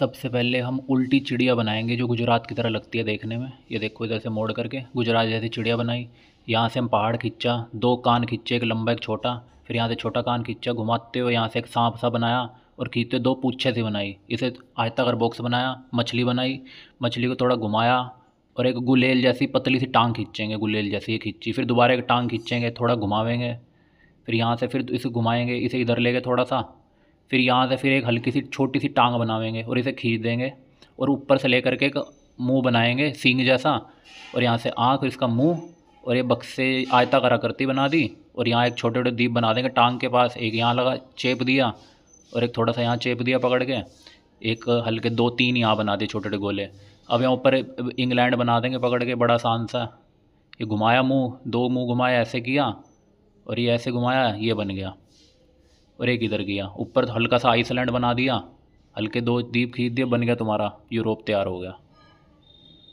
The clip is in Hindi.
सबसे पहले हम उल्टी चिड़िया बनाएंगे जो गुजरात की तरह लगती है देखने में ये देखो इधर से मोड़ करके गुजरात जैसी चिड़िया बनाई यहाँ से हम पहाड़ खींचा दो कान खींचे एक लंबा एक छोटा फिर यहाँ से छोटा कान खींचा घुमाते हुए यहाँ से एक सांप सा बनाया और खींचते दो पूछे सी बनाई इसे कर बॉक्स बनाया मछली बनाई मछली को थोड़ा घुमाया और एक गुलेल जैसी पतली सी टांग खींचेंगे गुलेल जैसी ये खींची फिर दोबारा एक टांग खींचेंगे थोड़ा घुमावेंगे फिर यहाँ से फिर इसे घुमाएंगे इसे इधर लेके थोड़ा सा फिर यहाँ से फिर एक हल्की सी छोटी सी टांग बनावेंगे और इसे खींच देंगे और ऊपर से लेकर के एक मुँह बनाएंगे सींग जैसा और यहाँ से आँख इसका मुँह और ये बक्से आयता करा करती बना दी और यहाँ एक छोटे छोटे दीप बना देंगे टांग के पास एक यहाँ लगा चेप दिया और एक थोड़ा सा यहाँ चेप दिया पकड़ के एक हल्के दो तीन यहाँ बना दिए छोटे छोटे गोले अब यहाँ ऊपर इंग्लैंड बना देंगे पकड़ के बड़ा आसान सा ये घुमाया मुँह दो मुँह घुमाया ऐसे किया और ये ऐसे घुमाया ये बन गया और एक इधर गया ऊपर हल्का सा आइसलैंड बना दिया हल्के दो द्वीप खींच दिए बन गया तुम्हारा यूरोप तैयार हो गया